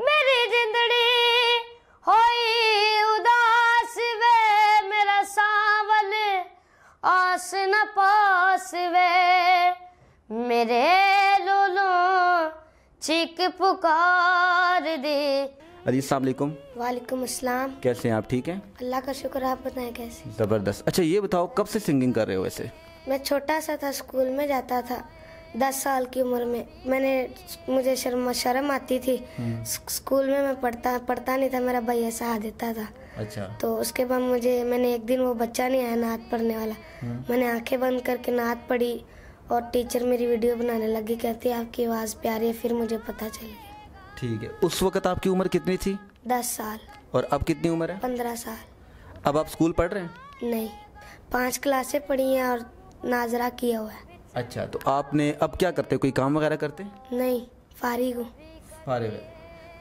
मेरी जिंदड़ी होई उदास वे मेरा आस न पास वे मेरे लोलो चिक पुकार वालेकुम अस्सलाम कैसे हैं आप ठीक हैं अल्लाह का शुक्र आप बताएं कैसे ज़बरदस्त अच्छा ये बताओ कब से सिंगिंग कर रहे हो वैसे मैं छोटा सा था स्कूल में जाता था दस साल की उम्र में मैंने मुझे शर्म शर्म आती थी हम्म। स्कूल में मैं पढ़ता पढ़ता नहीं था मेरा भाई ऐसा आ देता था अच्छा तो उसके बाद मुझे मैंने एक दिन वो बच्चा नहीं आया नात पढ़ने वाला हम्म। मैंने आंखें बंद करके नात पढ़ी और टीचर मेरी वीडियो बनाने लगी कहती आपकी आवाज़ प्यारी है फिर मुझे पता चल गया ठीक है उस वक्त आपकी उम्र कितनी थी दस साल और अब कितनी उम्र है पंद्रह साल अब आप स्कूल पढ़ रहे हैं नहीं पाँच क्लासे पढ़ी हैं और नाजरा किया हुआ है अच्छा तो आपने अब क्या करते कोई काम वगैरह करते नहीं फारिग हूँ फारिग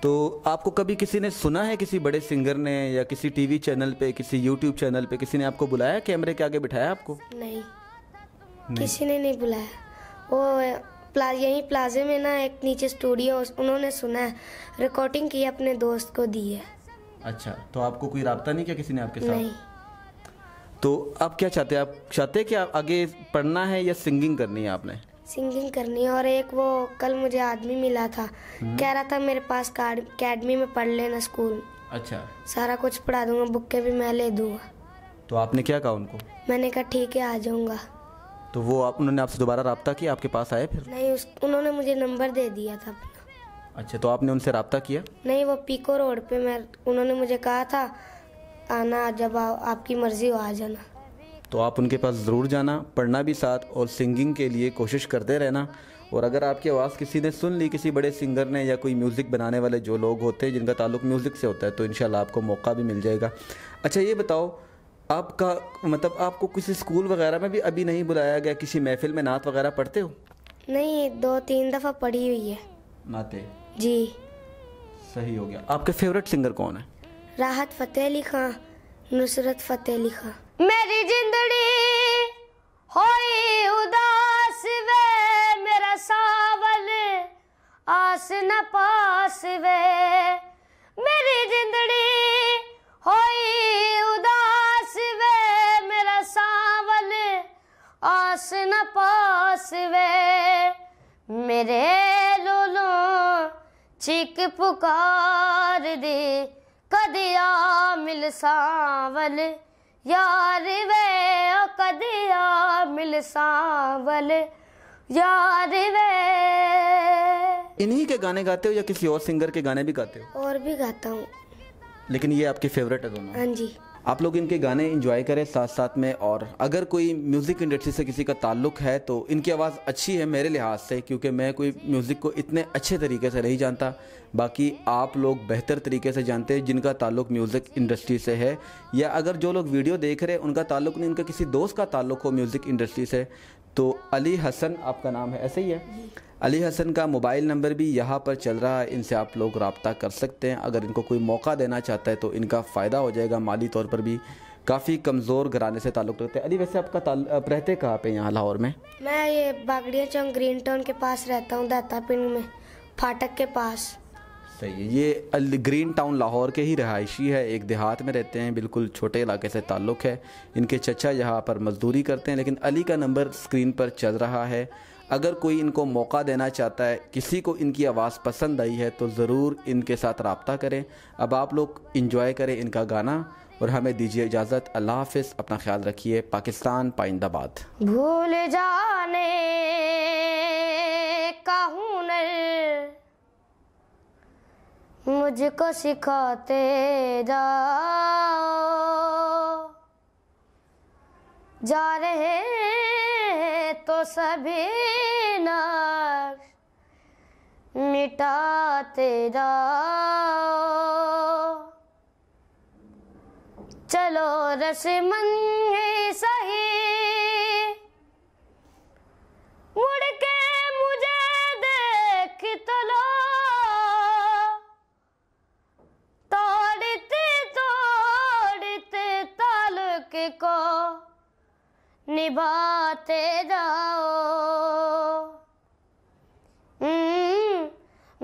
तो आपको कभी किसी ने सुना है किसी बड़े सिंगर ने या किसी टीवी चैनल पे किसी यूट्यूब चैनल पे किसी ने आपको बुलाया कैमरे के आगे बिठाया आपको नहीं, नहीं। किसी ने नहीं बुलाया वो प्ला, यही प्लाजे में ना एक नीचे स्टूडियो उन्होंने सुना है रिकॉर्डिंग की अपने दोस्त को दी है अच्छा तो आपको कोई रहा नहीं क्या किसी ने आपके साथ नहीं तो आप क्या चाहते हैं आप चाहते हैं कि आप आगे पढ़ना है या सिंगिंग करनी है आपने सिंगिंग करनी है और एक वो कल मुझे आदमी मिला था हम्म। कह रहा था मेरे पास अकेडमी में पढ़ लेना स्कूल अच्छा सारा कुछ पढ़ा दूंगा बुक के भी मैं ले दूंगा तो आपने क्या कहा उनको मैंने कहा ठीक है आ जाऊंगा तो वो आप उन्होंने आपसे दोबारा रबता किया आपके पास आए फिर नहीं उस उन्होंने मुझे नंबर दे दिया था अपना अच्छा तो आपने उनसे रबता किया नहीं वो पीको रोड पे मैं उन्होंने मुझे कहा था आना जब आ, आपकी मर्जी हो आ जाना तो आप उनके पास ज़रूर जाना पढ़ना भी साथ और सिंगिंग के लिए कोशिश करते रहना और अगर आपकी आवाज़ किसी ने सुन ली किसी बड़े सिंगर ने या कोई म्यूज़िक बनाने वाले जो लोग होते हैं जिनका ताल्लुक म्यूज़िक से होता है तो इन आपको मौका भी मिल जाएगा अच्छा ये बताओ आपका मतलब आपको किसी स्कूल वगैरह में भी अभी नहीं बुलाया गया किसी महफिल में नात वगैरह पढ़ते हो नहीं दो तीन दफ़ा पढ़ी हुई है नाते जी सही हो गया आपके फेवरेट सिंगर कौन है राहत फतेह अली खां नुसरत फतेह अली खां मेरी जिंदड़ी हो उदास वे मेरा सावल आस न पास वे मेरी जिंदड़ी हो उदास वे मेरा सावल आस न पास वे मेरे लोलो चिक पुकार दे कदिया मिल सावल यार वे ओ कदिया मिल सावल यार वे इन्हीं के गाने गाते हो या किसी और सिंगर के गाने भी गाते हो और भी गाता हूँ लेकिन ये आपकी फेवरेट है दोनों हाँ जी आप लोग इनके गाने इंजॉय करें साथ साथ में और अगर कोई म्यूज़िक इंडस्ट्री से किसी का ताल्लुक है तो इनकी आवाज़ अच्छी है मेरे लिहाज से क्योंकि मैं कोई म्यूज़िक को इतने अच्छे तरीके से नहीं जानता बाकी आप लोग बेहतर तरीके से जानते हैं जिनका ताल्लुक म्यूज़िक इंडस्ट्री से है या अगर जो लोग वीडियो देख रहे हैं उनका ताल्लुक नहीं उनका किसी दोस्त का ताल्लुक हो म्यूज़िक इंडस्ट्री से तो अली हसन आपका नाम है ऐसे ही है अली हसन का मोबाइल नंबर भी यहाँ पर चल रहा है इनसे आप लोग रबता कर सकते हैं अगर इनको कोई मौका देना चाहता है तो इनका फ़ायदा हो जाएगा माली तौर पर भी काफ़ी कमज़ोर घराने से ताल्लुक़ रखते हैं अली वैसे आपका आप रहते कहाँ पे यहाँ लाहौर में मैं ये बागड़िया चौक ग्रीन टाउन के पास रहता हूँ दाता पिंड में फाटक के पास सही है ये ग्रीन टाउन लाहौर के ही रहायशी है एक देहात में रहते हैं बिल्कुल छोटे इलाके से ताल्लुक़ है इनके चचा यहाँ पर मजदूरी करते हैं लेकिन अली का नंबर स्क्रीन पर चल रहा है अगर कोई इनको मौका देना चाहता है किसी को इनकी आवाज़ पसंद आई है तो ज़रूर इनके साथ रबता करें अब आप लोग इंजॉय करें इनका गाना और हमें दीजिए इजाज़त अल्लाह हाफ अपना ख्याल रखिए पाकिस्तान पाइंदाबाद भूल जाने का मुझको सिखाते जाओ जा रहे हैं तो सभी नाश मिटा तेरा चलो रश्मन ही सही मुड़ के मुझे देख तो लो तोड़ते तोड़ते तालुक को निभाते जाओ हम्म,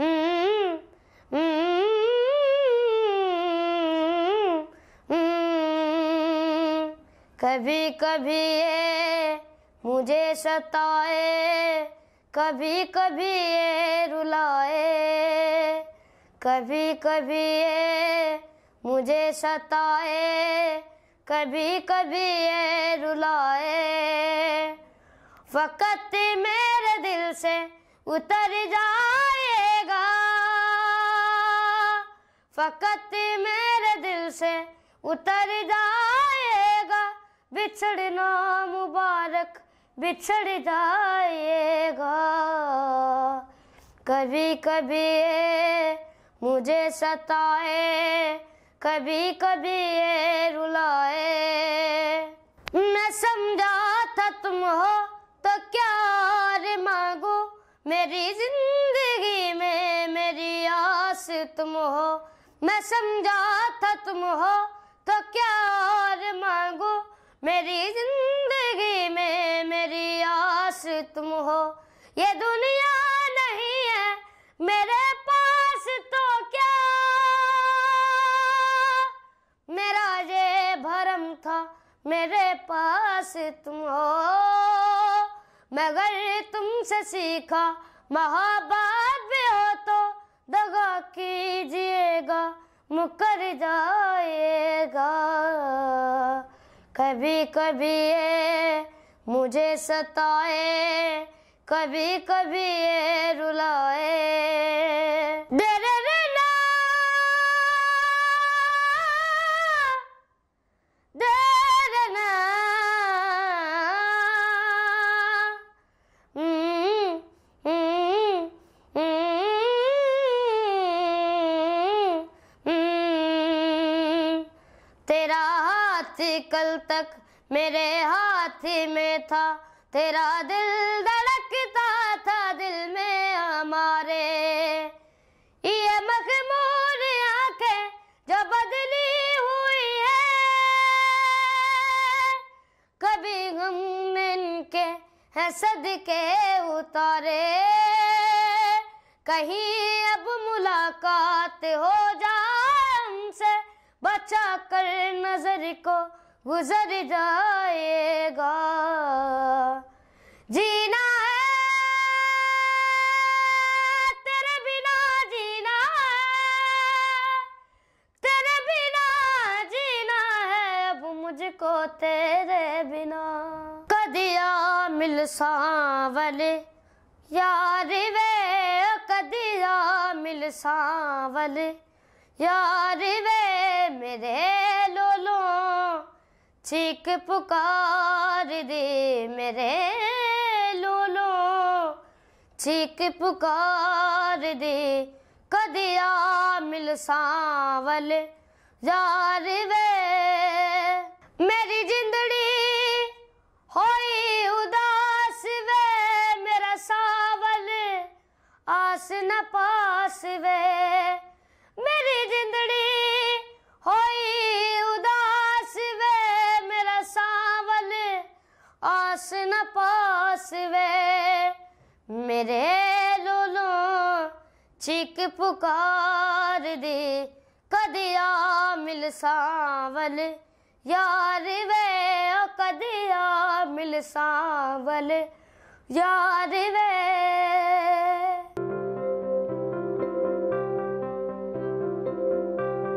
हम्म, हम्म, कभी कभी ये मुझे सताए कभी कभी ये रुलाए कभी कभी ये मुझे सताए कभी कभी ये रुलाए फकत मेरे दिल से उतर जाएगा फकत मेरे दिल से उतर जाएगा बिछड़ना मुबारक बिछड़ जाएगा कभी कभी ये मुझे सताए कभी कभी ये रुलाए मैं समझा था तुम हो मेरी जिंदगी में मेरी आस तुम हो मैं समझा था तुम हो तो क्या और मांगो मेरी जिंदगी में मेरी आस तुम हो ये दुनिया नहीं है मेरे पास तो क्या मेरा ये भरम था मेरे पास तुम हो मगर तुमसे सीखा महाबाद भी हो तो दगा कीजिएगा मुकर जाएगा कभी कभी ये मुझे सताए कभी कभी ये रुलाए तेरा हाथ कल तक मेरे हाथ में था तेरा दिल धड़कता था दिल में हमारे ये मखमूर आंखें जो बदली हुई है कभी हम इनके सद के उतारे कहीं अब मुलाकात हो जाए बचा कर नजर को गुजर जाएगा जीना है तेरे बिना जीना है तेरे बिना जीना है अब मुझको तेरे बिना कदिया मिल सांवले यार वे कदिया मिल सांवले यार वे मेरे लोलो चीख पुकार दे मेरे लोलो चीख पुकार दे कदिया मिल सावल यार वे मेरी जिंदड़ी होई उदास वे मेरा सावल आस न पास वे पास न पास वे मेरे लोलो चिक पुकार दे कदिया मिल सावल यार वे कदिया मिल सावल यार वे